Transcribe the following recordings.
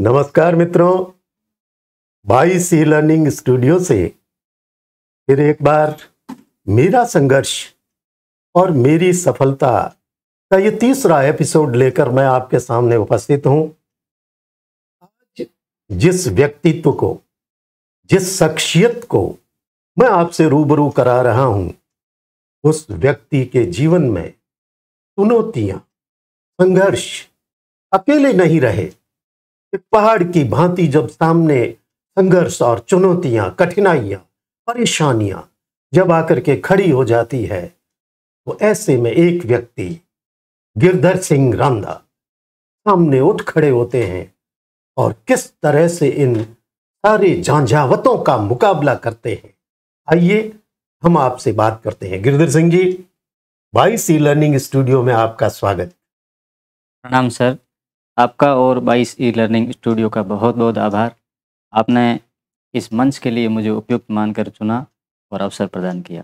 नमस्कार मित्रों by C learning studio से फिर एक बार मेरा संघर्ष और मेरी सफलता का ये तीसरा एपिसोड लेकर मैं आपके सामने उपस्थित हूं आज जिस व्यक्तित्व को जिस शख्सियत को मैं आपसे रूबरू करा रहा हूं उस व्यक्ति के जीवन में चुनौतियां संघर्ष अकेले नहीं रहे पहाड़ की भांति जब सामने संघर्ष और चुनौतियां कठिनाइयां परेशानियां जब आकर के खड़ी हो जाती है तो ऐसे में एक व्यक्ति गिरधर सिंह रांधा सामने उठ खड़े होते हैं और किस तरह से इन सारे झांझावतों का मुकाबला करते हैं आइए हम आपसे बात करते हैं गिरधर सिंह जी भाई सी लर्निंग स्टूडियो में आपका स्वागत प्रणाम सर आपका और बाईस ई लर्निंग स्टूडियो का बहुत बहुत आभार आपने इस मंच के लिए मुझे उपयुक्त मानकर चुना और अवसर प्रदान किया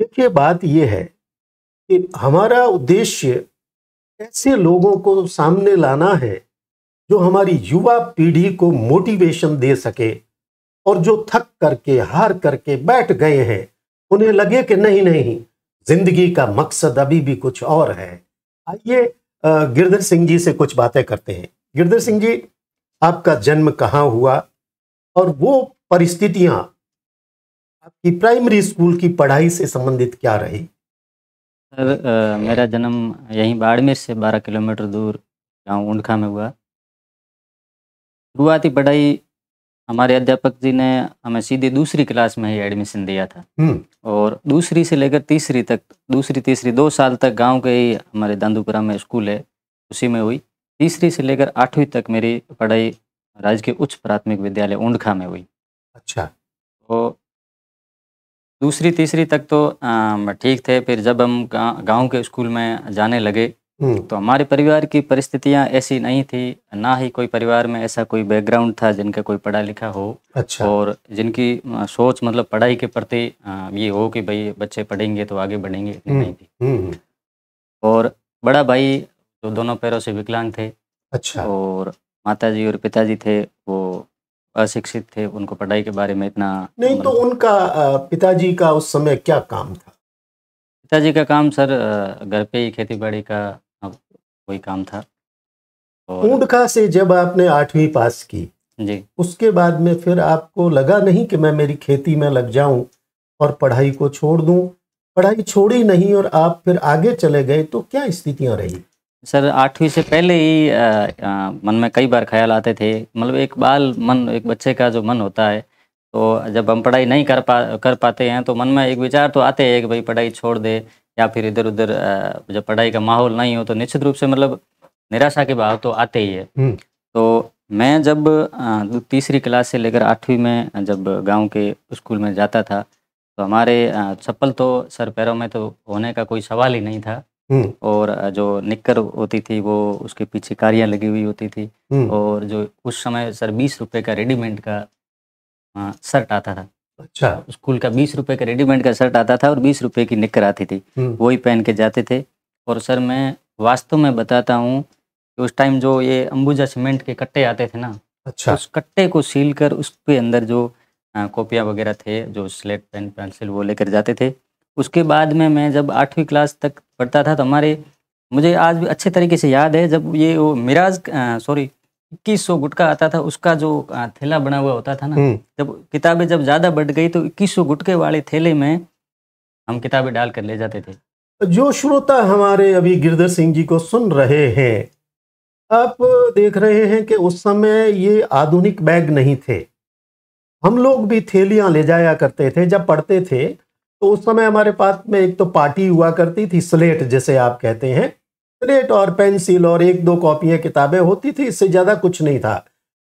देखिए बात यह है कि हमारा उद्देश्य ऐसे लोगों को सामने लाना है जो हमारी युवा पीढ़ी को मोटिवेशन दे सके और जो थक करके हार करके बैठ गए हैं उन्हें लगे कि नहीं नहीं जिंदगी का मकसद अभी भी कुछ और है आइए गिरधर सिंह जी से कुछ बातें करते हैं गिरधर सिंह जी आपका जन्म कहाँ हुआ और वो परिस्थितियाँ आपकी प्राइमरी स्कूल की पढ़ाई से संबंधित क्या रही सर मेरा जन्म यहीं बाड़मेर से 12 किलोमीटर दूर गांव ऊंडखा में हुआ शुरुआती पढ़ाई हमारे अध्यापक जी ने हमें सीधे दूसरी क्लास में ही एडमिशन दिया था हम्म। और दूसरी से लेकर तीसरी तक दूसरी तीसरी दो साल तक गांव के ही हमारे दांदूपुरा में स्कूल है उसी में हुई तीसरी से लेकर आठवीं तक मेरी पढ़ाई राजकीय उच्च प्राथमिक विद्यालय ऊंडखा में हुई अच्छा तो दूसरी तीसरी तक तो ठीक थे फिर जब हम गांव के स्कूल में जाने लगे हम्म। तो हमारे परिवार की परिस्थितियां ऐसी नहीं थी ना ही कोई परिवार में ऐसा कोई बैकग्राउंड था जिनका कोई पढ़ा लिखा हो अच्छा और जिनकी सोच मतलब पढ़ाई के प्रति ये हो कि भाई बच्चे पढ़ेंगे तो आगे बढ़ेंगे इतनी हम्म। नहीं थी हम्म। और बड़ा भाई जो दोनों पैरों से विकलांग थे अच्छा और माता जी और पिताजी थे वो अशिक्षित थे उनको पढ़ाई के बारे में इतना नहीं तो मतलब उनका पिताजी का उस समय क्या काम था पिताजी का काम सर घर पे ही खेती बाड़ी का कोई काम था ऊंट का से जब आपने आठवीं पास की जी उसके बाद में फिर आपको लगा नहीं कि मैं मेरी खेती में लग जाऊं और पढ़ाई को छोड़ दूं पढ़ाई छोड़ी नहीं और आप फिर आगे चले गए तो क्या स्थितियां रही सर आठवीं से पहले ही आ, आ, मन में कई बार ख्याल आते थे मतलब एक बाल मन एक बच्चे का जो मन होता है तो जब हम पढ़ाई नहीं कर पा कर पाते हैं तो मन में एक विचार तो आते हैं कि भाई पढ़ाई छोड़ दे या फिर इधर उधर जब पढ़ाई का माहौल नहीं हो तो निश्चित रूप से मतलब निराशा के भाव तो आते ही है हम्म। तो मैं जब तीसरी क्लास से लेकर आठवीं में जब गांव के स्कूल में जाता था तो हमारे चप्पल तो सर पैरों में तो होने का कोई सवाल ही नहीं था हम्म। और जो निक्कर होती थी वो उसके पीछे कारियाँ लगी हुई होती थी हम्म। और जो उस समय सर बीस रुपए का रेडीमेड का शर्ट आता था अच्छा स्कूल का बीस रुपए का रेडीमेड का शर्ट आता था और बीस रुपए की निकर आती थी हम्म। वो ही पहन के जाते थे और सर मैं वास्तव में बताता हूँ उस टाइम जो ये अंबुजा सीमेंट के कट्टे आते थे ना अच्छा उस कट्टे को सील कर उसके अंदर जो कॉपियाँ वगैरह थे जो स्लेट पेन पेंसिल वो लेकर जाते थे उसके बाद में मैं जब आठवीं क्लास तक पढ़ता था तो हमारे मुझे आज भी अच्छे तरीके से याद है जब ये वो मिराज सॉरी इक्कीस सौ गुटका आता था उसका जो थैला बना हुआ होता था ना हम्म। जब किताबें जब ज्यादा बढ़ गई तो इक्कीस सौ गुटके वाले थैले में हम किताबें डाल कर ले जाते थे जो श्रोता हमारे अभी गिरधर सिंह जी को सुन रहे हैं आप देख रहे हैं कि उस समय ये आधुनिक बैग नहीं थे हम लोग भी थैलियाँ ले जाया करते थे जब पढ़ते थे तो उस समय हमारे पास में एक तो पार्टी हुआ करती थी स्लेट जैसे आप कहते हैं स्लेट और पेंसिल और एक दो कॉपियां किताबें होती थी इससे ज़्यादा कुछ नहीं था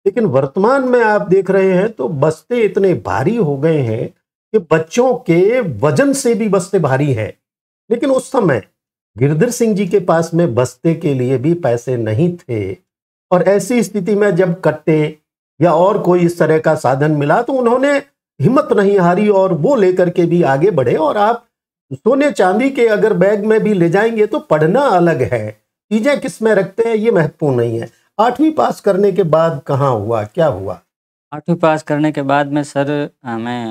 लेकिन वर्तमान में आप देख रहे हैं तो बस्ते इतने भारी हो गए हैं कि बच्चों के वजन से भी बस्ते भारी हैं लेकिन उस समय गिरधर सिंह जी के पास में बस्ते के लिए भी पैसे नहीं थे और ऐसी स्थिति में जब कट्टे या और कोई इस तरह का साधन मिला तो उन्होंने हिम्मत नहीं हारी और वो लेकर के भी आगे बढ़े और आप सोने चांदी के अगर बैग में भी ले जाएंगे तो पढ़ना अलग है चीजें किस में रखते हैं ये महत्वपूर्ण नहीं है आठवीं पास करने के बाद कहाँ हुआ क्या हुआ आठवीं पास करने के बाद में सर मैं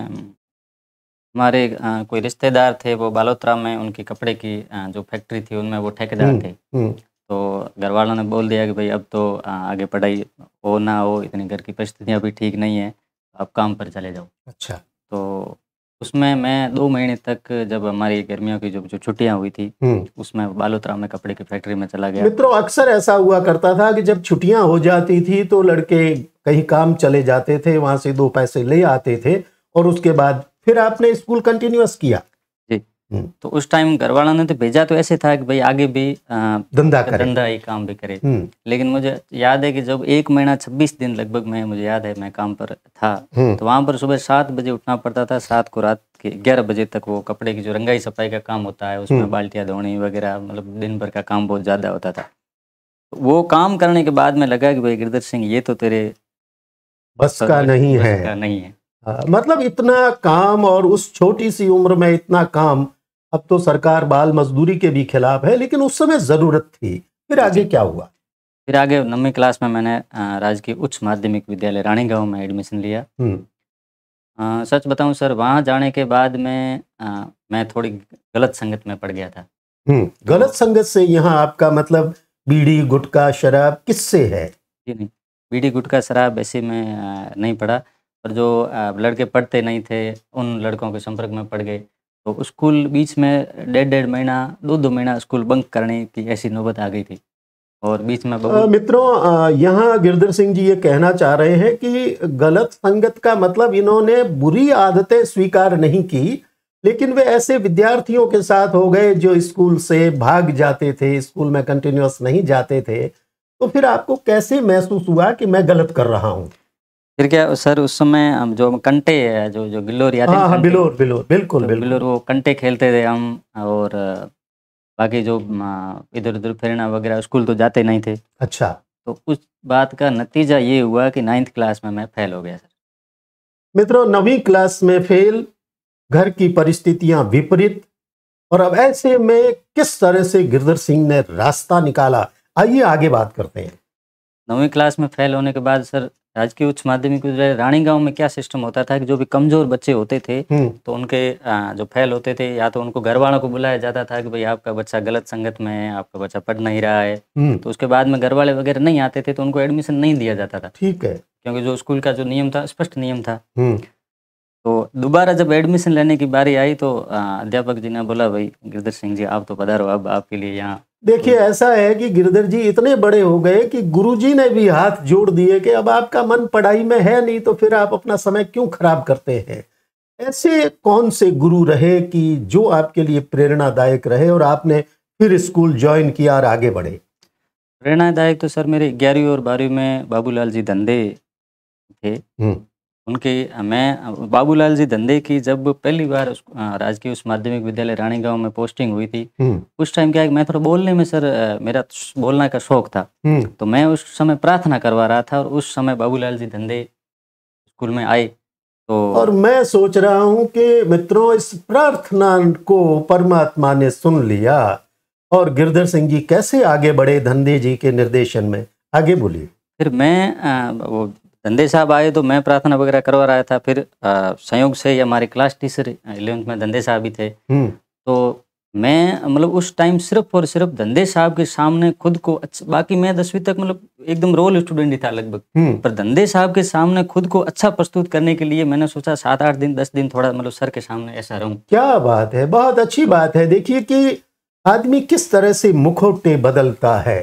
हमारे कोई रिश्तेदार थे वो बालोत्रा में उनकी कपड़े की जो फैक्ट्री थी उनमें वो ठेकेदार हम्म, थे हम्म। तो घर वालों ने बोल दिया कि भाई अब तो आगे पढ़ाई हो ना हो इतनी घर की परिस्थितियाँ भी ठीक नहीं है आप काम पर चले जाओ अच्छा तो उसमें मैं दो महीने तक जब हमारी गर्मियों की जो जो छुट्टियां हुई थी हम्म। उसमें बालोतरा में कपड़े की फैक्ट्री में चला गया मित्रों अक्सर ऐसा हुआ करता था कि जब छुट्टियां हो जाती थी तो लड़के कहीं काम चले जाते थे वहां से दो पैसे ले आते थे और उसके बाद फिर आपने स्कूल कंटिन्यूस किया हम्म। तो उस टाइम घर वालों ने तो भेजा तो ऐसे था कि भाई आगे भी धंधा करे धंधा ही काम भी करे हम्म। लेकिन मुझे याद है कि जब एक महीना छब्बीस दिन लगभग मैं मुझे याद है मैं काम पर था हम्म। तो वहां पर सुबह सात बजे उठना पड़ता था सात को रात के ग्यारह बजे तक वो कपड़े की जो रंगाई सफाई का काम होता है उसमें बाल्टिया धोनी वगैरह मतलब दिन भर का काम बहुत ज़्यादा होता था वो काम करने के बाद में लगा कि भाई गिरधर सिंह ये तो तेरे बस का नहीं है नहीं है मतलब इतना काम और उस छोटी सी उम्र में इतना काम अब तो सरकार बाल मजदूरी के भी खिलाफ है लेकिन उस समय जरूरत थी फिर आगे क्या हुआ फिर आगे नवी क्लास में मैंने राजकीय उच्च माध्यमिक विद्यालय रानीगांव में एडमिशन लिया आ, सच बताऊं सर वहाँ जाने के बाद में आ, मैं थोड़ी गलत संगत में पड़ गया था गलत संगत से यहाँ आपका मतलब बीड़ी गुटका शराब किससे है जी नहीं बीड़ी गुटका शराब ऐसे में नहीं पड़ा पर जो लड़के पढ़ते नहीं थे उन लड़कों के संपर्क में पड़ गए तो स्कूल बीच में डेढ़ डेढ़ महीना दो दो महीना स्कूल बंक करने की ऐसी नौबत आ गई थी और बीच में मित्रों यहाँ गिरधर सिंह जी ये कहना चाह रहे हैं कि गलत संगत का मतलब इन्होंने बुरी आदतें स्वीकार नहीं की लेकिन वे ऐसे विद्यार्थियों के साथ हो गए जो स्कूल से भाग जाते थे स्कूल में कंटिन्यूस नहीं जाते थे तो फिर आपको कैसे महसूस हुआ कि मैं गलत कर रहा हूँ फिर क्या सर उस समय हम जो कंटे जो जो गिल्लोर याद हाँ, हाँ, बिलोर बिलोर बिल्कुल तो बिलोर वो कंटे खेलते थे हम और बाकी जो इधर उधर फिरना वगैरह स्कूल तो जाते नहीं थे अच्छा तो उस बात का नतीजा ये हुआ कि नाइन्थ क्लास में मैं फेल हो गया सर मित्रों नवी क्लास में फेल घर की परिस्थितियां विपरीत और अब ऐसे में किस तरह से गिरधर सिंह ने रास्ता निकाला आइए आगे बात करते हैं नौवीं क्लास में फेल होने के बाद सर राजकीय उच्च माध्यमिक विद्यालय रानी गाँव में क्या सिस्टम होता था कि जो भी कमजोर बच्चे होते थे हम्म। तो उनके जो फैल होते थे या तो उनको घर वालों को बुलाया जाता था कि भाई आपका बच्चा गलत संगत में है आपका बच्चा पढ़ नहीं रहा है हम्म। तो उसके बाद में घर वाले वगैरह नहीं आते थे तो उनको एडमिशन नहीं दिया जाता था ठीक है क्योंकि जो स्कूल का जो नियम था स्पष्ट नियम था हम्म। तो दोबारा जब एडमिशन लेने की बारी आई तो अध्यापक जी ने बोला भाई गिरधर सिंह जी आप तो पधारो अब आपके लिए यहाँ देखिए ऐसा है कि गिरधर जी इतने बड़े हो गए कि गुरुजी ने भी हाथ जोड़ दिए कि अब आपका मन पढ़ाई में है नहीं तो फिर आप अपना समय क्यों खराब करते हैं ऐसे कौन से गुरु रहे कि जो आपके लिए प्रेरणादायक रहे और आपने फिर स्कूल ज्वाइन किया और आगे बढ़े प्रेरणादायक तो सर मेरे ग्यारहवीं और बारहवीं में बाबूलाल जी धंधे थे हम्म। उनके मैं बाबूलाल जी धंधे की जब पहली बार राजकीय उच्च माध्यमिक विद्यालय रानी गांव में पोस्टिंग हुई थी हम्म। उस टाइम क्या है मैं थोड़ा बोलने में सर मेरा बोलने का शौक था हम्म। तो मैं उस समय प्रार्थना करवा रहा था और उस समय बाबूलाल जी धंधे स्कूल में आए तो और मैं सोच रहा हूँ कि मित्रों इस प्रार्थना को परमात्मा ने सुन लिया और गिरधर सिंह जी कैसे आगे बढ़े धंधे जी के निर्देशन में आगे बोलिए फिर मैं वो धंधे साहब आए तो मैं प्रार्थना वगैरह करवा रहा था फिर संयोग से ये हमारे क्लास टीचर इलेवंथ में धंधे साहब भी थे हम्म। तो मैं मतलब उस टाइम सिर्फ और सिर्फ धंधे साहब के सामने खुद को अच्छा, बाकी मैं दसवीं तक मतलब एकदम रोल स्टूडेंट ही था लगभग हम्म। पर धंधे साहब के सामने खुद को अच्छा प्रस्तुत करने के लिए मैंने सोचा सात आठ दिन दस दिन थोड़ा मतलब सर के सामने ऐसा रहूं क्या बात है बहुत अच्छी बात है देखिए कि आदमी किस तरह से मुखौटे बदलता है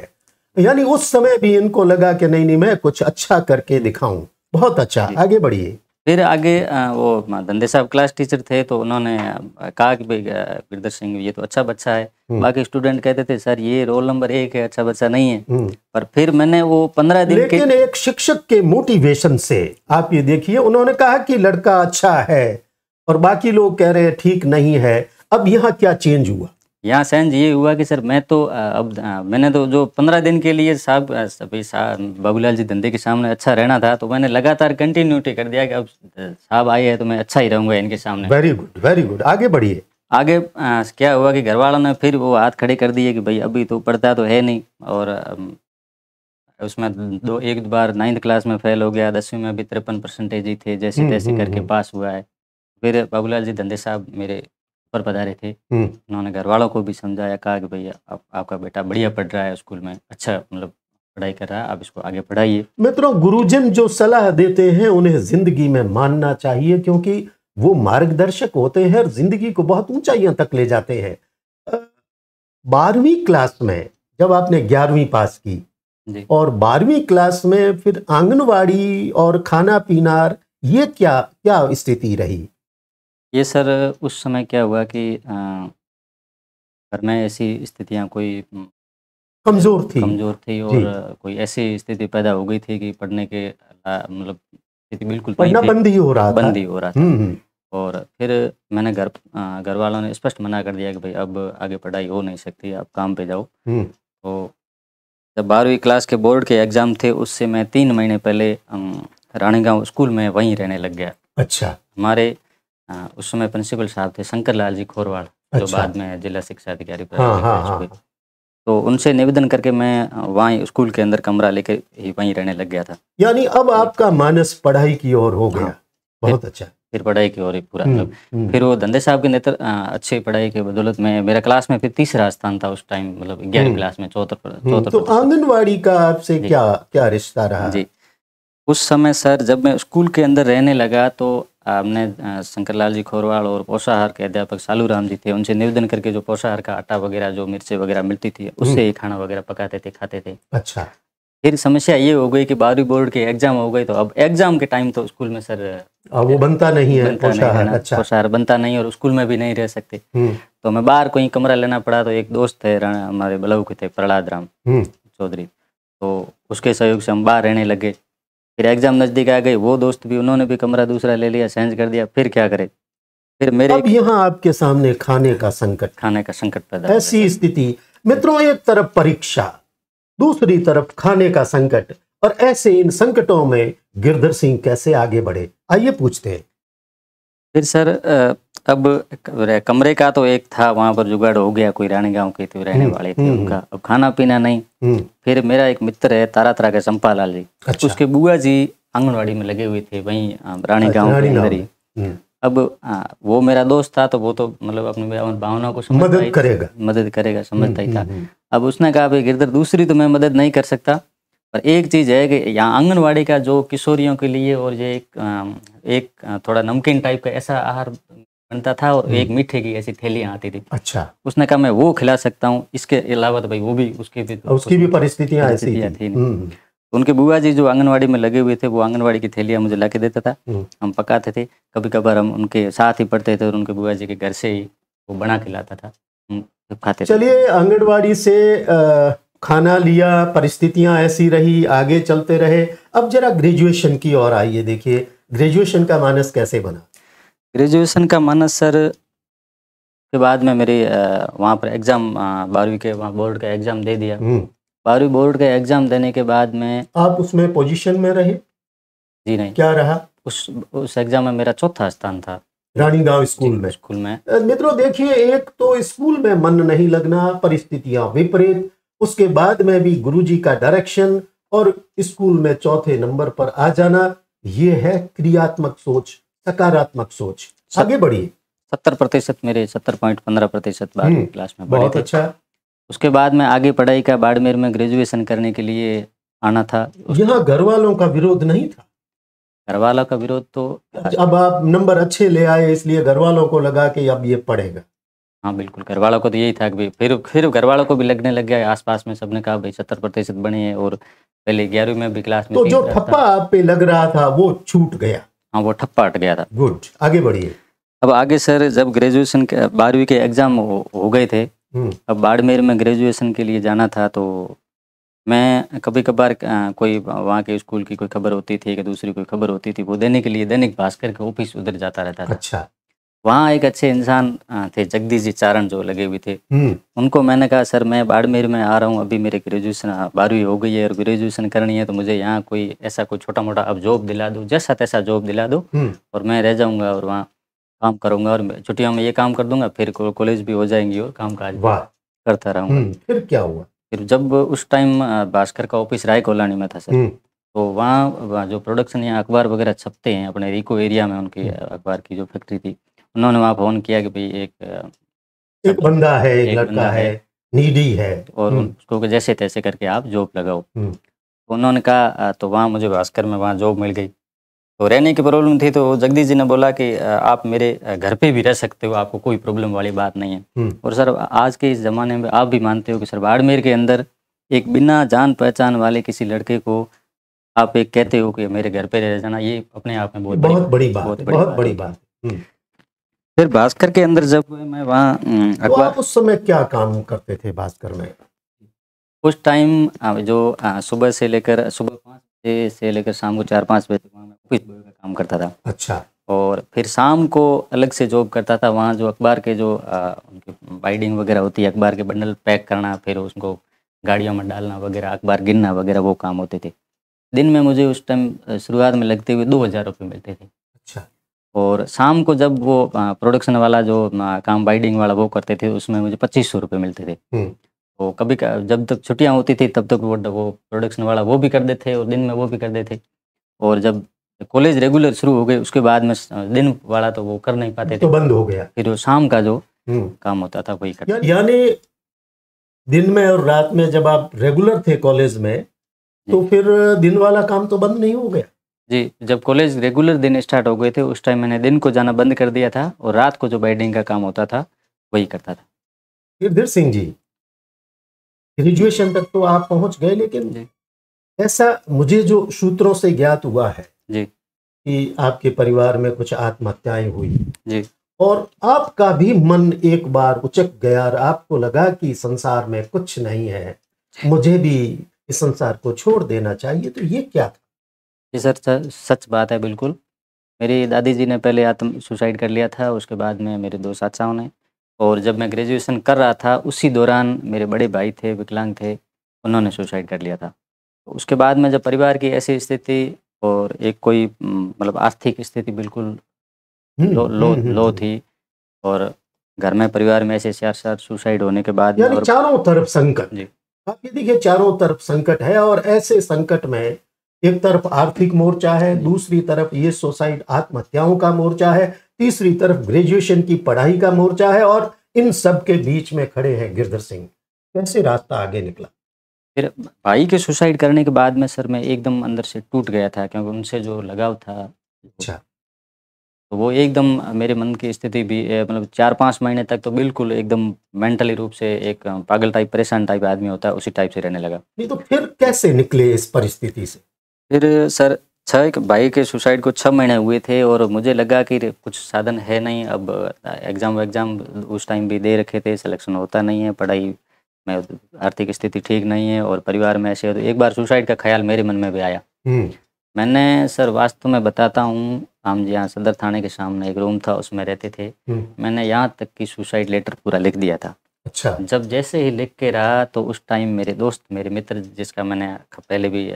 यानी उस समय भी इनको लगा कि नहीं नहीं मैं कुछ अच्छा करके दिखाऊं बहुत अच्छा आगे बढ़िए फिर आगे वो धंधे साहब क्लास टीचर थे तो उन्होंने कहा कि भाई सिंह ये तो अच्छा बच्चा है हम्म। बाकी स्टूडेंट कहते थे सर ये रोल नंबर एक है अच्छा बच्चा नहीं है हम्म। पर फिर मैंने वो पंद्रह दिन लेकिन के... एक शिक्षक के मोटिवेशन से आप ये देखिए उन्होंने कहा कि लड़का अच्छा है और बाकी लोग कह रहे हैं ठीक नहीं है अब यहाँ क्या चेंज हुआ यहाँ सहन ये हुआ कि सर मैं तो अब मैंने तो जो पंद्रह दिन के लिए साहब अभी बाबूलाल जी धंधे के सामने अच्छा रहना था तो मैंने लगातार कंटिन्यूटी कर दिया कि अब साहब आए हैं तो मैं अच्छा ही रहूंगा इनके सामने वेरी गुड वेरी गुड आगे बढ़िए आगे आ, क्या हुआ कि घर वालों ने फिर वो हाथ खड़े कर दिए कि भाई अभी तो पढ़ता तो है नहीं और उसमें दो एक बार नाइन्थ क्लास में फेल हो गया दसवीं में भी तिरपन परसेंटेज ही थे जैसे हम्म, तैसे हम्म, करके पास हम्म। हुआ है फिर बाबूलाल जी धंधे साहब मेरे पर बता रहे थे हम्म। उन्होंने घर वालों को भी समझाया कहा कि भैया आप, आपका बेटा बढ़िया पढ़ रहा है स्कूल में अच्छा मतलब पढ़ाई कर रहा है आप इसको आगे पढ़ाइए मित्रों गुरुजन जो सलाह देते हैं उन्हें जिंदगी में मानना चाहिए क्योंकि वो मार्गदर्शक होते हैं और जिंदगी को बहुत ऊंचाइयों तक ले जाते हैं बारहवीं क्लास में जब आपने ग्यारहवीं पास की और बारहवीं क्लास में फिर आंगनवाड़ी और खाना पीना ये क्या क्या स्थिति रही ये सर उस समय क्या हुआ कि घर में ऐसी स्थितियाँ कोई कमज़ोर थी। कमज़ोर थी और कोई ऐसी स्थिति पैदा हो गई थी कि पढ़ने के मतलब बिल्कुल बंद ही हो रहा बंद ही हो रहा था। और फिर मैंने घर घर वालों ने स्पष्ट मना कर दिया कि भाई अब आगे पढ़ाई हो नहीं सकती, आप काम पे जाओ। तो जब बारहवीं क्लास के बोर्ड के एग्ज़ाम थे उससे मैं तीन महीने पहले रानी स्कूल में वहीं रहने लग गया। अच्छा। हमारे उस समय प्रिंसिपल साहब थे शंकर लाल जी खोरवाड़ अच्छा। जो बाद में जिला शिक्षा अधिकारी हाँ, हाँ, हाँ।, हाँ। तो उनसे निवेदन करके मैं वहाँ स्कूल के अंदर कमरा लेके ही वहीं रहने लग गया था यानी अब तो आपका मानस पढ़ाई की ओर हो गया हाँ, बहुत अच्छा फिर पढ़ाई की ओर ही पूरा हम्म, हम्म। फिर वो धंधे साहब के नेत्र अच्छे पढ़ाई के बदौलत में मेरा क्लास में फिर तीसरा स्थान था उस टाइम मतलब ग्यारह हम्म। क्लास में चौथा चौथा तो आंगनबाड़ी का आपसे क्या क्या रिश्ता रहा जी उस समय सर जब मैं स्कूल के अंदर रहने लगा तो हमने शंकरलाल जी खोरवाल और पोषाहार के अध्यापक राम जी थे उनसे निवेदन करके जो पोषाहार का आटा वगैरह जो मिर्ची वगैरह मिलती थी उससे ही खाना वगैरह पकाते थे खाते थे अच्छा फिर समस्या ये हो गई कि बारहवीं बोर्ड के एग्जाम हो गए तो अब एग्जाम के टाइम तो स्कूल में सर वो बनता नहीं है पोषाहार अच्छा पोषाहार बनता नहीं और स्कूल में भी नहीं रह सकते तो हमें बाहर कोई कमरा लेना पड़ा तो एक दोस्त थे हमारे बलव के थे प्रहलाद राम चौधरी तो उसके सहयोग से हम बाहर रहने लगे फिर एग्जाम नज़दीक आ गई वो दोस्त भी उन्होंने भी कमरा दूसरा ले लिया चेंज कर दिया फिर क्या करे फिर मेरे अब यहाँ आपके सामने खाने का संकट खाने का संकट पैदा ऐसी स्थिति मित्रों एक तरफ परीक्षा दूसरी तरफ खाने का संकट और ऐसे इन संकटों में गिरधर सिंह कैसे आगे बढ़े आइए पूछते हैं फिर सर अब कमरे का तो एक था वहां पर जुगाड़ हो गया कोई रानी गाँव के थे तो रहने हम्म, वाले थे हम्म, उनका हम्म। अब खाना पीना नहीं फिर मेरा एक मित्र है तारा तारा के लाल जी अच्छा। उसके बुआ जी आंगनबाड़ी में लगे हुए थे वही रानी अच्छा, गाँव के अंदर ही अब आ, वो मेरा दोस्त था तो वो तो मतलब अपनी भावना को मदद करेगा मदद करेगा समझता ही था अब उसने कहा भाई गिरधर दूसरी तो मैं मदद नहीं कर सकता पर एक चीज़ है कि यहाँ आंगनबाड़ी का जो किशोरियों के लिए और ये एक एक थोड़ा नमकीन टाइप का ऐसा आहार बनता था और एक हम्म। मीठे की ऐसी थैलियाँ आती थी अच्छा उसने कहा मैं वो खिला सकता हूँ इसके अलावा तो भाई वो भी उसके भी उसकी भी परिस्थितियाँ ऐसी थी, थी हम्म। तो उनके बुआ जी जो आंगनवाड़ी में लगे हुए थे वो आंगनवाड़ी की थैलियाँ मुझे ला देता था हम्म। हम पकाते थे कभी कभार हम उनके साथ ही पढ़ते थे और उनके बुआ जी के घर से ही वो बना खिलाता था खाते चलिए आंगनवाड़ी से खाना लिया परिस्थितियां ऐसी रही आगे चलते रहे अब जरा ग्रेजुएशन की ओर आइए देखिए ग्रेजुएशन का मानस कैसे बना ग्रेजुएशन का मानस सर के बाद में मेरी वहाँ पर एग्ज़ाम बारहवीं के वहाँ बोर्ड का एग्ज़ाम दे दिया हम्म। बारहवीं बोर्ड का एग्ज़ाम देने के बाद में आप उसमें पोजीशन में रहे जी नहीं क्या रहा उस उस एग्ज़ाम में मेरा चौथा स्थान था रानी गांव स्कूल में स्कूल में मित्रों देखिए एक तो स्कूल में मन नहीं लगना परिस्थितियां विपरीत उसके बाद में भी गुरुजी का डायरेक्शन और स्कूल में चौथे नंबर पर आ जाना ये है क्रियात्मक सोच सकारात्मक सोच आगे बढ़िए सत्तर प्रतिशत मेरे सत्तर पॉइंट पंद्रह प्रतिशत क्लास हम्म, में बहुत अच्छा उसके बाद में आगे पढ़ाई का बाड़मेर में ग्रेजुएशन करने के लिए आना था यहाँ घर वालों का विरोध नहीं था घर वालों का विरोध तो अब आप नंबर अच्छे ले आए इसलिए घर वालों को लगा कि अब ये पढ़ेगा हाँ बिल्कुल घर वालों को तो यही था कि फिर फिर घर वालों को भी लगने लग गया आसपास में सबने कहा भाई सत्तर प्रतिशत बने हैं और पहले ग्यारहवीं में भी क्लास में तो जो ठप्पा आप पे लग रहा था वो छूट गया हाँ वो ठप्पा हट गया था गुड आगे बढ़िए अब आगे सर जब ग्रेजुएशन के बारहवीं के एग्जाम हो, हो गए थे हम्म। अब बाड़मेर में ग्रेजुएशन के लिए जाना था तो मैं कभी कभार कोई वहाँ के स्कूल की कोई खबर होती थी कि दूसरी कोई खबर होती थी वो देने के लिए दैनिक भास्कर के ऑफिस उधर जाता रहता था अच्छा वहाँ एक अच्छे इंसान थे जगदीश जी चारण जो लगे हुए थे हम्म। उनको मैंने कहा सर मैं बाड़मेर में आ रहा हूँ अभी मेरे ग्रेजुएशन बारहवीं हो गई है और ग्रेजुएशन करनी है तो मुझे यहाँ कोई ऐसा कोई छोटा मोटा अब जॉब दिला दो जैसा तैसा जॉब दिला दो हम्म। और मैं रह जाऊंगा और वहाँ काम करूंगा और छुट्टियों में ये काम कर दूंगा फिर कॉलेज भी हो जाएंगी और काम काज करता रहूंगा हम्म, फिर क्या हुआ फिर जब उस टाइम भास्कर का ऑफिस राय कॉलोनी में था सर तो वहाँ जो प्रोडक्शन या अखबार वगैरह छपते हैं अपने रिको एरिया में उनकी अखबार की जो फैक्ट्री थी उन्होंने वहाँ फ़ोन किया कि भाई एक एक बंदा है एक, एक लड़का है, है नीडी है और हम्म। उसको जैसे तैसे करके आप जॉब लगाओ हम्म। तो उन्होंने कहा तो वहाँ मुझे भास्कर में वहाँ जॉब मिल गई तो रहने की प्रॉब्लम थी तो जगदीश जी ने बोला कि आप मेरे घर पे भी रह सकते हो आपको कोई प्रॉब्लम वाली बात नहीं है हम्म। और सर आज के इस ज़माने में आप भी मानते हो कि सर बाड़मेर के अंदर एक बिना जान पहचान वाले किसी लड़के को आप एक कहते हो कि मेरे घर पे रह जाना ये अपने आप में बहुत बहुत बड़ी बात बहुत बड़ी बात फिर भास्कर के अंदर जब मैं वहाँ हम्म, तो उस समय क्या काम करते थे भास्कर में उस टाइम जो सुबह से लेकर सुबह पाँच बजे से लेकर शाम को चार पाँच बजे तक वहाँ मैं ऑफिस बॉय का काम करता था अच्छा और फिर शाम को अलग से जॉब करता था वहाँ जो अखबार के जो उनकी बाइडिंग वगैरह होती है अखबार के बंडल पैक करना फिर उसको गाड़ियों में डालना वगैरह अखबार गिनना वगैरह वो काम होते थे दिन में मुझे उस टाइम शुरुआत में लगते हुए दो हज़ार रुपये मिलते थे अच्छा और शाम को जब वो प्रोडक्शन वाला जो काम बाइडिंग वाला वो करते थे उसमें मुझे पच्चीस सौ रुपये मिलते थे हम्म। तो कभी जब तक छुट्टियां होती थी तब तक वो वो प्रोडक्शन वाला वो भी देते थे और दिन में वो भी करते थे और जब कॉलेज रेगुलर शुरू हो गए उसके बाद में दिन वाला तो वो कर नहीं पाते तो थे बंद हो गया फिर शाम का जो हम्म। काम होता था वही करते या, यानी दिन में और रात में जब आप रेगुलर थे कॉलेज में तो फिर दिन वाला काम तो बंद नहीं हो गया जी जब कॉलेज रेगुलर दिन स्टार्ट हो गए थे उस टाइम मैंने दिन को जाना बंद कर दिया था और रात को जो बाइडिंग का काम होता था वही करता था गिरधर सिंह जी ग्रेजुएशन तक तो आप पहुंच गए लेकिन ऐसा मुझे जो सूत्रों से ज्ञात हुआ है जी कि आपके परिवार में कुछ आत्महत्याएं हुई जी और आपका भी मन एक बार उचक गया आपको लगा कि संसार में कुछ नहीं है मुझे भी इस संसार को छोड़ देना चाहिए तो ये क्या था जी सर सच बात है बिल्कुल। मेरी दादी जी ने पहले आत्म सुसाइड कर लिया था, उसके बाद में मेरे दो साझा ने और जब मैं ग्रेजुएशन कर रहा था उसी दौरान मेरे बड़े भाई थे, विकलांग थे, उन्होंने सुसाइड कर लिया था। उसके बाद में जब परिवार की ऐसी स्थिति और एक कोई मतलब आर्थिक स्थिति बिल्कुल हम्म, लो लो हम्म, लो हम्म। थी और घर में परिवार में ऐसे चार 4 सुसाइड होने के बाद यानी चारों तरफ संकट। जी। आप ये देखिए चारों तरफ संकट है और ऐसे संकट में एक तरफ आर्थिक मोर्चा है दूसरी तरफ ये सोसाइट आत्महत्याओं का मोर्चा है तीसरी तरफ ग्रेजुएशन की पढ़ाई का मोर्चा है और इन सब के बीच में खड़े हैं गिरधर सिंह कैसे रास्ता आगे निकला फिर भाई के सुसाइड करने के बाद में सर मैं एकदम अंदर से टूट गया था क्योंकि उनसे जो लगाव था अच्छा तो वो एकदम मेरे मन की स्थिति भी मतलब चार पाँच महीने तक तो बिल्कुल एकदम मेंटली रूप से एक पागल टाइप परेशान टाइप आदमी होता है उसी टाइप से रहने लगा नहीं तो फिर कैसे निकले इस परिस्थिति से फिर सर छः एक भाई के सुसाइड को छः महीने हुए थे और मुझे लगा कि कुछ साधन है नहीं अब एग्ज़ाम एग्ज़ाम उस टाइम भी दे रखे थे सिलेक्शन होता नहीं है पढ़ाई में आर्थिक स्थिति ठीक नहीं है और परिवार में ऐसे तो एक बार सुसाइड का ख्याल मेरे मन में भी आया हम्म। मैंने सर वास्तव में बताता हूँ हम यहाँ सदर थाने के सामने एक रूम था उसमें रहते थे हम्म। मैंने यहाँ तक की सुसाइड लेटर पूरा लिख दिया था अच्छा जब जैसे ही लिख के रहा तो उस टाइम मेरे दोस्त मेरे मित्र जिसका मैंने पहले भी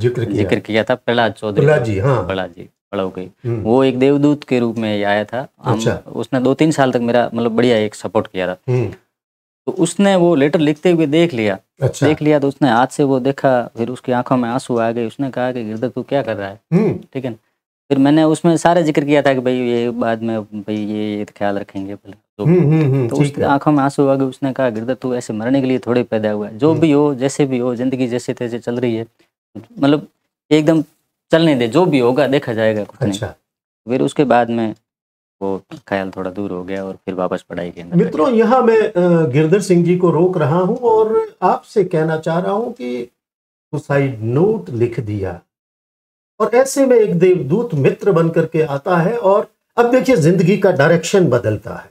जिक्र किया जिक्र किया था प्रहलाद चौधरी प्रहलाद जी हाँ प्रहलाद जी पड़ाव गई हम्म। वो एक देवदूत के रूप में आया था अच्छा। उसने दो तीन साल तक मेरा मतलब बढ़िया एक सपोर्ट किया था हम्म। तो उसने वो लेटर लिखते हुए देख लिया अच्छा। देख लिया तो उसने हाथ से वो देखा फिर उसकी आंखों में आंसू आ गए उसने कहा कि गिरधर तू क्या कर रहा है हम्म। ठीक है फिर मैंने उसमें सारा जिक्र किया था कि भाई ये बाद में भाई ये ये तो ख्याल रखेंगे पहले तो, तो उसकी आंखों में आंसू आ गए उसने कहा गिरधर तू ऐसे मरने के लिए थोड़े पैदा हुआ है जो भी हो जैसे भी हो जिंदगी जैसे तैसे चल रही है मतलब एकदम चलने दे जो भी होगा देखा जाएगा कुछ अच्छा। नहीं फिर उसके बाद में वो ख्याल थोड़ा दूर हो गया और फिर वापस पढ़ाई के अंदर मित्रों यहाँ मैं गिरधर सिंह जी को रोक रहा हूँ और आपसे कहना चाह रहा हूँ कि सुसाइड नोट लिख दिया और ऐसे में एक देवदूत मित्र बन करके आता है और अब देखिए जिंदगी का डायरेक्शन बदलता है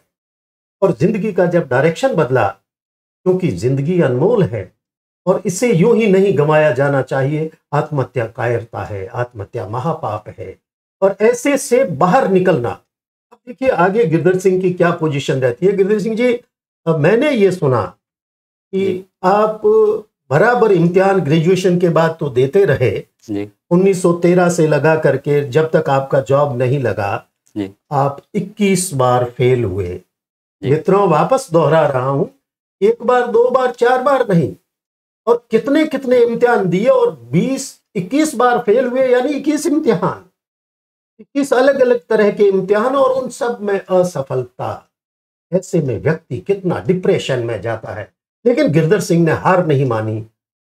और जिंदगी का जब डायरेक्शन बदला क्योंकि जिंदगी अनमोल है और इसे यूं ही नहीं गमाया जाना चाहिए आत्महत्या कायरता है आत्महत्या महापाप है और ऐसे से बाहर निकलना अब देखिए आगे गिरधर सिंह की क्या पोजीशन रहती है गिरधर सिंह जी मैंने ये सुना कि आप बराबर इम्तिहान ग्रेजुएशन के बाद तो देते रहे 1913 से लगा करके जब तक आपका जॉब नहीं लगा आप 21 बार फेल हुए मित्रों वापस दोहरा रहा हूं एक बार दो बार चार बार नहीं और कितने कितने इम्तिहान दिए और 20 21 बार फेल हुए यानी 21 इम्तिहान 21 अलग अलग तरह के इम्तिहान और उन सब में असफलता ऐसे में व्यक्ति कितना डिप्रेशन में जाता है लेकिन गिरधर सिंह ने हार नहीं मानी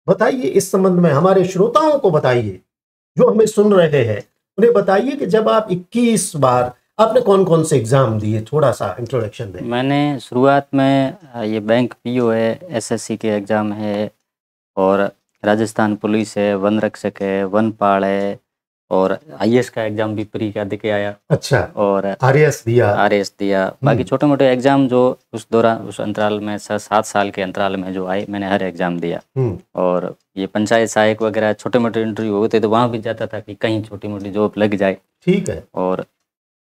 बताइए इस संबंध में हमारे श्रोताओं को बताइए जो हमें सुन रहे हैं उन्हें बताइए कि जब आप 21 बार आपने कौन कौन से एग्जाम दिए थोड़ा सा इंट्रोडक्शन दें मैंने शुरुआत में ये बैंक पीओ है एसएससी के एग्जाम है और राजस्थान पुलिस है वन रक्षक है वन पाड़ है और आई का एग्जाम भी प्री का देके आया अच्छा और आर दिया आर दिया हम्म। बाकी छोटे मोटे एग्जाम जो उस दौरान उस अंतराल में सर सात साल के अंतराल में जो आए मैंने हर एग्जाम दिया हम्म। और ये पंचायत सहायक वगैरह छोटे मोटे इंटरव्यू होते तो वहाँ भी जाता था कि कहीं छोटी मोटी जॉब लग जाए ठीक है और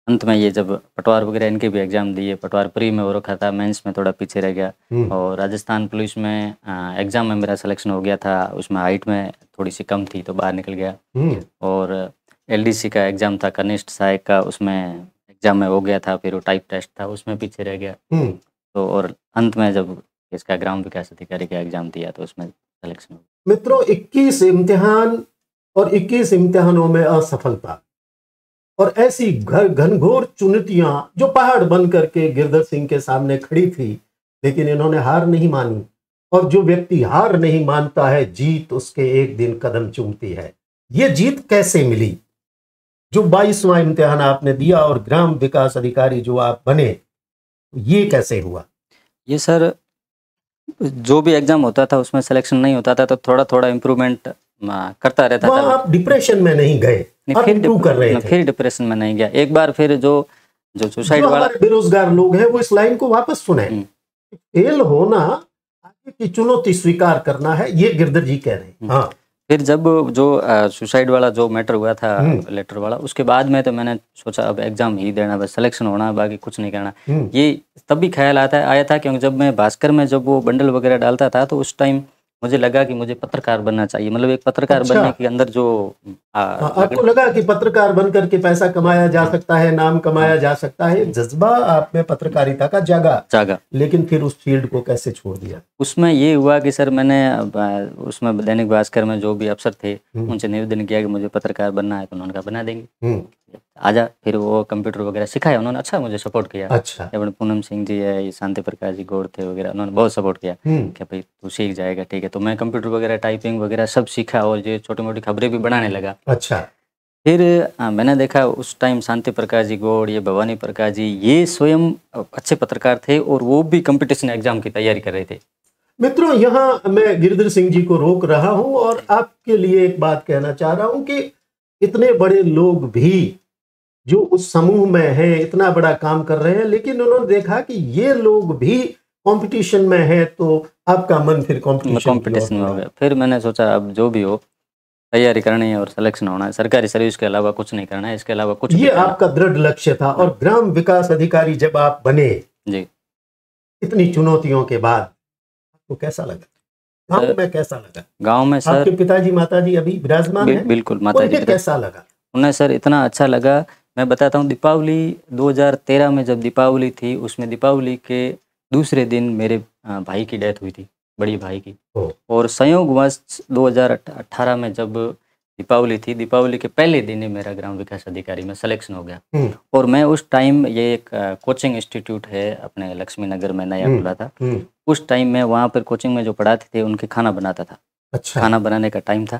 अंत में ये जब पटवार वगैरह इनके भी एग्जाम दिए पटवार प्री में हो रखा था मेंस में थोड़ा पीछे रह गया हम्म। और राजस्थान पुलिस में एग्जाम में मेरा सिलेक्शन हो गया था उसमें हाइट में थोड़ी सी कम थी तो बाहर निकल गया हम्म। और एलडीसी का एग्जाम था कनिष्ठ सहायक का उसमें एग्जाम में हो गया था फिर वो टाइप टेस्ट था उसमें पीछे रह गया हम्म। तो और अंत में जब इसका ग्राम विकास अधिकारी का एग्जाम दिया तो उसमें सिलेक्शन हो गया मित्रों इक्कीस इम्तिहान और इक्कीस इम्तिहानों में असफलता और ऐसी घनघोर चुनौतियां जो पहाड़ बन करके गिरधर सिंह के सामने खड़ी थी लेकिन इन्होंने हार नहीं मानी और जो व्यक्ति हार नहीं मानता है जीत उसके एक दिन कदम चूमती है ये जीत कैसे मिली जो बाईसवा इम्तिहान आपने दिया और ग्राम विकास अधिकारी जो आप बने ये कैसे हुआ ये सर जो भी एग्जाम होता था उसमें सिलेक्शन नहीं होता था तो थोड़ा थोड़ा इम्प्रूवमेंट करता रहता था आप डिप्रेशन में नहीं गए फिर कर रहे फिर डिप्रेशन में नहीं गया एक बार फिर जो जो सुसाइड वाला बेरोजगार लोग हैं वो इस लाइन को वापस सुने हम्म। फेल होना आगे की चुनौती स्वीकार करना है ये गिरधर जी कह रहे हैं हम्म। हाँ। फिर जब जो सुसाइड वाला जो मैटर हुआ था लेटर हम्म। वाला उसके बाद में तो मैंने सोचा अब एग्जाम ही देना बस सिलेक्शन होना बाकी कुछ नहीं करना ये तब भी ख्याल आता है आया था क्योंकि जब मैं भास्कर में जब वो बंडल वगैरह डालता था तो उस टाइम मुझे लगा कि मुझे पत्रकार बनना चाहिए मतलब एक पत्रकार अच्छा। बनने के अंदर जो आ, हाँ, आपको लगा कि पत्रकार बनकर के पैसा कमाया जा सकता है नाम कमाया जा सकता है जज्बा आप में पत्रकारिता का जागा जागा लेकिन फिर उस फील्ड को कैसे छोड़ दिया उसमें ये हुआ कि सर मैंने उसमें दैनिक भास्कर में जो भी अफसर थे हम्म। उनसे निवेदन किया कि मुझे पत्रकार बनना है तो उन्होंने कहा बना देंगे हम्म। आजा फिर वो कंप्यूटर वगैरह सिखाया उन्होंने अच्छा मुझे सपोर्ट किया अच्छा जब पूनम सिंह जी है ये शांति प्रकाश जी गौड़ थे वगैरह उन्होंने बहुत सपोर्ट किया हम्म। कि भाई तू सीख जाएगा ठीक है तो मैं कंप्यूटर वगैरह टाइपिंग वगैरह सब सीखा और ये छोटी मोटी खबरें भी बनाने लगा अच्छा फिर आ, हाँ, मैंने देखा उस टाइम शांति प्रकाश जी गौड़ ये भवानी प्रकाश जी ये स्वयं अच्छे पत्रकार थे और वो भी कंपटीशन एग्जाम की तैयारी कर रहे थे मित्रों यहाँ मैं गिरधर सिंह जी को रोक रहा हूँ और आपके लिए एक बात कहना चाह रहा हूँ कि इतने बड़े लोग भी जो उस समूह में है इतना बड़ा काम कर रहे हैं लेकिन उन्होंने देखा कि ये लोग भी कंपटीशन में है तो आपका मन फिर कंपटीशन में हो गया फिर मैंने सोचा अब जो भी हो तैयारी करनी है और सिलेक्शन होना है सरकारी सर्विस के अलावा कुछ नहीं करना है इसके अलावा कुछ ये आपका दृढ़ लक्ष्य था और ग्राम विकास अधिकारी जब आप बने जी इतनी चुनौतियों के बाद आपको कैसा लगा गांव में कैसा लगा गांव में सर आपके पिताजी माताजी अभी विराजमान हैं बिल्कुल माताजी कैसा लगा उन्हें सर इतना अच्छा लगा मैं बताता हूँ दीपावली 2013 में जब दीपावली थी उसमें दीपावली के दूसरे दिन मेरे भाई की डेथ हुई थी बड़ी भाई की और संयोग वर्ष दो में जब दीपावली थी दीपावली के पहले दिन ही मेरा ग्राम विकास अधिकारी में सिलेक्शन हो गया हम्म। और मैं उस टाइम ये एक कोचिंग इंस्टीट्यूट है अपने लक्ष्मी नगर में नया हम्म। खुला था हम्म। उस टाइम मैं वहाँ पर कोचिंग में जो पढ़ाते थे उनके खाना बनाता था अच्छा। खाना बनाने का टाइम था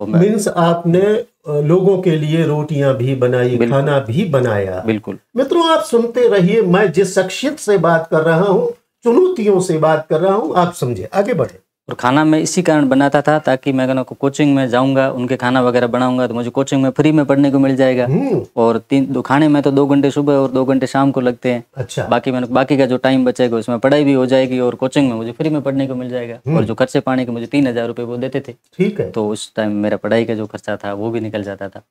तो मीन्स आपने लोगों के लिए रोटियां भी बनाई खाना भी बनाया बिल्कुल मित्रों आप सुनते रहिए मैं जिस शख्सियत से बात कर रहा हूँ चुनौतियों से बात कर रहा हूँ आप समझे आगे बढ़े और खाना मैं इसी कारण बनाता था ताकि मैं कहना को कोचिंग में जाऊंगा उनके खाना वगैरह बनाऊंगा तो मुझे कोचिंग में फ्री में पढ़ने को मिल जाएगा हम्म। और तीन दो खाने में तो दो घंटे सुबह और दो घंटे शाम को लगते हैं अच्छा बाकी मैंने बाकी का जो टाइम बचेगा उसमें पढ़ाई भी हो जाएगी और कोचिंग में मुझे फ्री में पढ़ने को मिल जाएगा हम्म। और जो खर्चे पाने के मुझे तीन हजार वो देते थे ठीक है तो उस टाइम मेरा पढ़ाई का जो खर्चा था वो भी निकल जाता था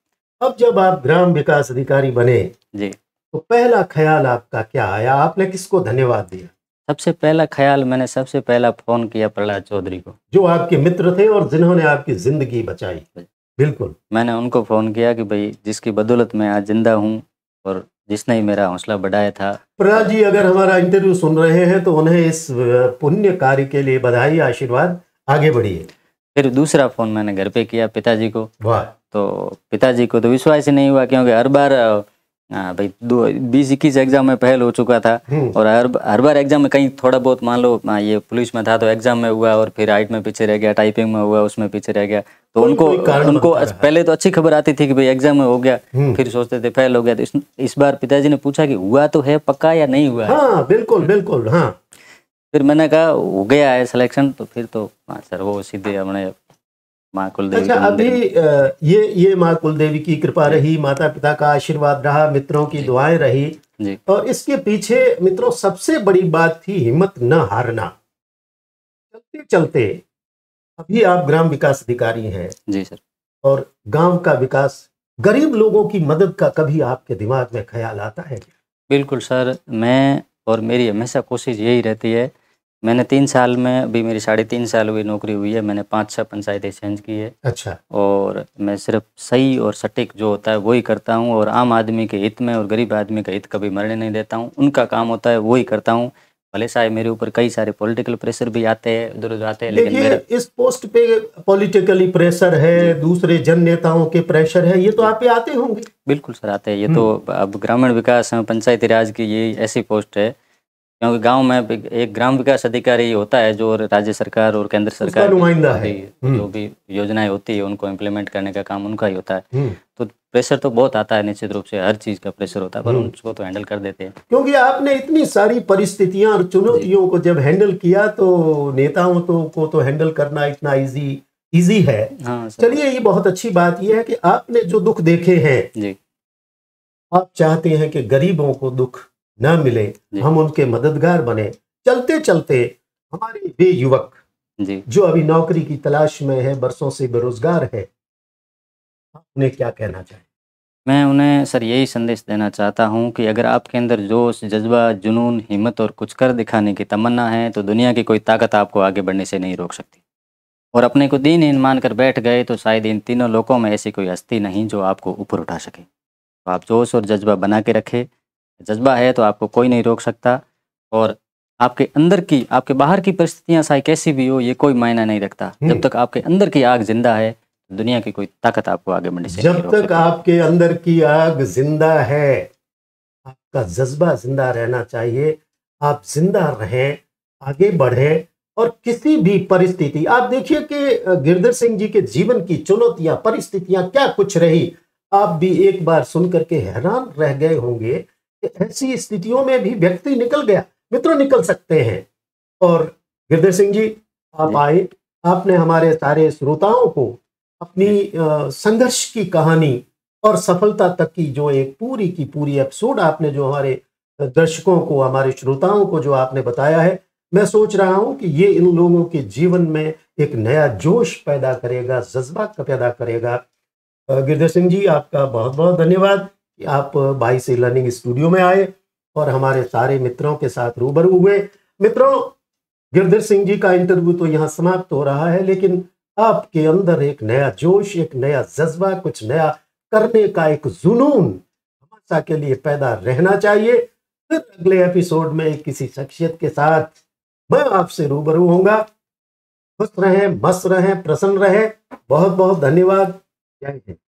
अब जब आप ग्राम विकास अधिकारी बने जी तो पहला ख्याल आपका क्या आया आपने किसको धन्यवाद दिया सबसे पहला ख्याल मैंने सबसे पहला फोन किया प्रहलाद चौधरी को जो आपके मित्र थे और जिन्होंने आपकी जिंदगी बचाई बिल्कुल मैंने उनको फ़ोन किया कि भाई जिसकी बदौलत मैं आज जिंदा हूँ और जिसने ही मेरा हौसला बढ़ाया था प्रहलाद जी अगर हमारा इंटरव्यू सुन रहे हैं तो उन्हें इस पुण्य कार्य के लिए बधाई आशीर्वाद आगे बढ़िए फिर दूसरा फ़ोन मैंने घर पे किया पिताजी को वाह तो पिताजी को तो विश्वास ही नहीं हुआ क्योंकि हर बार हाँ, भाई दो बीस इक्कीस एग्जाम में पहल हो चुका था हम्म। और हर हर बार एग्जाम में कहीं थोड़ा बहुत मान लो हाँ, ये पुलिस में था तो एग्जाम में हुआ और फिर हाइट में पीछे रह गया टाइपिंग में हुआ उसमें पीछे रह गया तो उनको उनको पहले तो अच्छी खबर आती थी कि भाई एग्जाम में हो गया हम्म। फिर सोचते थे फेल हो गया तो इस, इस बार पिताजी ने पूछा कि हुआ तो है पक्का या नहीं हुआ हाँ, बिल्कुल बिल्कुल हाँ फिर मैंने कहा हो गया है सिलेक्शन तो फिर तो सर वो सीधे हमने माँ कुलदेवी अच्छा अभी ये ये माँ कुलदेवी की कृपा रही माता पिता का आशीर्वाद रहा मित्रों की दुआएं रही और इसके पीछे मित्रों सबसे बड़ी बात थी हिम्मत न हारना चलते चलते अभी आप ग्राम विकास अधिकारी हैं जी सर और गांव का विकास गरीब लोगों की मदद का कभी आपके दिमाग में ख्याल आता है क्या बिल्कुल सर मैं और मेरी हमेशा कोशिश यही रहती है मैंने तीन साल में अभी मेरी साढ़े तीन साल हुई नौकरी हुई है मैंने पाँच छः पंचायतें चेंज की है अच्छा और मैं सिर्फ सही और सटीक जो होता है वही करता हूँ और आम आदमी के हित में और गरीब आदमी का हित कभी मरने नहीं देता हूँ उनका काम होता है वही करता हूँ भले साहब मेरे ऊपर कई सारे पॉलिटिकल प्रेशर भी आते हैं उधर उधर आते हैं लेकिन मेरे इस पोस्ट पे पॉलिटिकली प्रेशर है दूसरे जन नेताओं के प्रेशर है ये तो आप आते होंगे बिल्कुल सर आते हैं ये हम्म। तो अब ग्रामीण विकास पंचायती राज की ये ऐसी पोस्ट है क्योंकि गांव में एक ग्राम विकास अधिकारी होता है जो राज्य सरकार और केंद्र सरकार नुमाइंदा है हम्म। जो भी योजनाएं होती है उनको इम्प्लीमेंट करने का काम उनका ही होता है हम्म। तो प्रेशर तो बहुत आता है निश्चित रूप से हर चीज का प्रेशर होता है पर हम्म। उसको तो हैंडल कर देते हैं क्योंकि आपने इतनी सारी परिस्थितियां और चुनौतियों को जब हैंडल किया तो नेताओं तो को तो हैंडल करना इतना इजी इजी है हाँ, चलिए ये बहुत अच्छी बात यह है कि आपने जो दुख देखे हैं आप चाहते हैं कि गरीबों को दुख न मिले हम उनके मददगार बने चलते चलते हमारे वे युवक जो अभी नौकरी की तलाश में है बरसों से बेरोजगार है उन्हें क्या कहना चाहिए मैं उन्हें सर यही संदेश देना चाहता हूँ कि अगर आपके अंदर जोश जज्बा जुनून हिम्मत और कुछ कर दिखाने की तमन्ना है तो दुनिया की कोई ताकत आपको आगे बढ़ने से नहीं रोक सकती और अपने को दीन इन मानकर बैठ गए तो शायद इन तीनों लोगों में ऐसी कोई हस्ती नहीं जो आपको ऊपर उठा सके तो आप जोश और जज्बा बना के रखें जज्बा है तो आपको कोई नहीं रोक सकता और आपके अंदर की आपके बाहर की परिस्थितियां चाहे कैसी भी हो ये कोई मायना नहीं रखता जब हम्म। तक आपके अंदर की आग जिंदा है तो दुनिया की कोई ताकत आपको आगे बढ़ने से जब तक आपके अंदर की आग जिंदा है आपका जज्बा जिंदा रहना चाहिए आप जिंदा रहें आगे बढ़ें और किसी भी परिस्थिति आप देखिए कि गिरधर सिंह जी के जीवन की चुनौतियां परिस्थितियां क्या कुछ रही आप भी एक बार सुन करके हैरान रह गए होंगे ऐसी स्थितियों में भी व्यक्ति निकल गया मित्र निकल सकते हैं और गिरधर सिंह जी आप आए आपने हमारे सारे श्रोताओं को अपनी संघर्ष की कहानी और सफलता तक की जो एक पूरी की पूरी एपिसोड आपने जो हमारे दर्शकों को हमारे श्रोताओं को जो आपने बताया है मैं सोच रहा हूं कि ये इन लोगों के जीवन में एक नया जोश पैदा करेगा जज्बा पैदा करेगा गिरधर सिंह जी आपका बहुत बहुत धन्यवाद कि आप बाई से लर्निंग स्टूडियो में आए और हमारे सारे मित्रों के साथ रूबरू हुए मित्रों गिरधर सिंह जी का इंटरव्यू तो यहाँ समाप्त हो रहा है लेकिन आपके अंदर एक नया जोश एक नया जज्बा कुछ नया करने का एक जुनून हमेशा के लिए पैदा रहना चाहिए फिर अगले एपिसोड में किसी शख्सियत के साथ मैं आपसे रूबरू होऊंगा खुश रहें मस्त रहें प्रसन्न रहें बहुत बहुत धन्यवाद जय हिंद